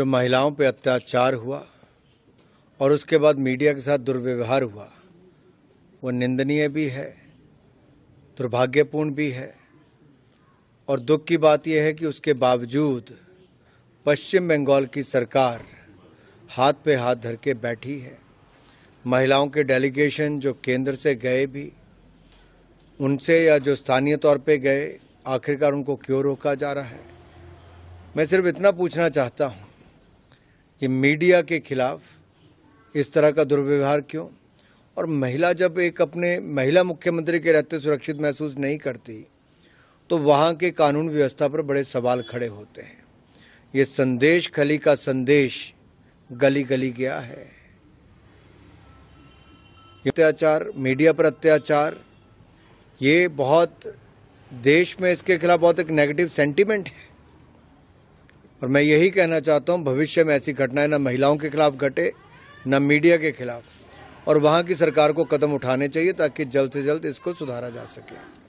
जो महिलाओं पर अत्याचार हुआ और उसके बाद मीडिया के साथ दुर्व्यवहार हुआ वो निंदनीय भी है दुर्भाग्यपूर्ण भी है और दुख की बात यह है कि उसके बावजूद पश्चिम बंगाल की सरकार हाथ पे हाथ धर के बैठी है महिलाओं के डेलीगेशन जो केंद्र से गए भी उनसे या जो स्थानीय तौर पे गए आखिरकार उनको क्यों रोका जा रहा है मैं सिर्फ इतना पूछना चाहता हूँ ये मीडिया के खिलाफ इस तरह का दुर्व्यवहार क्यों और महिला जब एक अपने महिला मुख्यमंत्री के रहते सुरक्षित महसूस नहीं करती तो वहाँ के कानून व्यवस्था पर बड़े सवाल खड़े होते हैं ये संदेश खली का संदेश गली गली गया है अत्याचार मीडिया पर अत्याचार ये बहुत देश में इसके खिलाफ बहुत एक नेगेटिव सेंटीमेंट है और मैं यही कहना चाहता हूँ भविष्य में ऐसी घटनाएं ना महिलाओं के खिलाफ घटे न मीडिया के खिलाफ और वहाँ की सरकार को कदम उठाने चाहिए ताकि जल्द से जल्द इसको सुधारा जा सके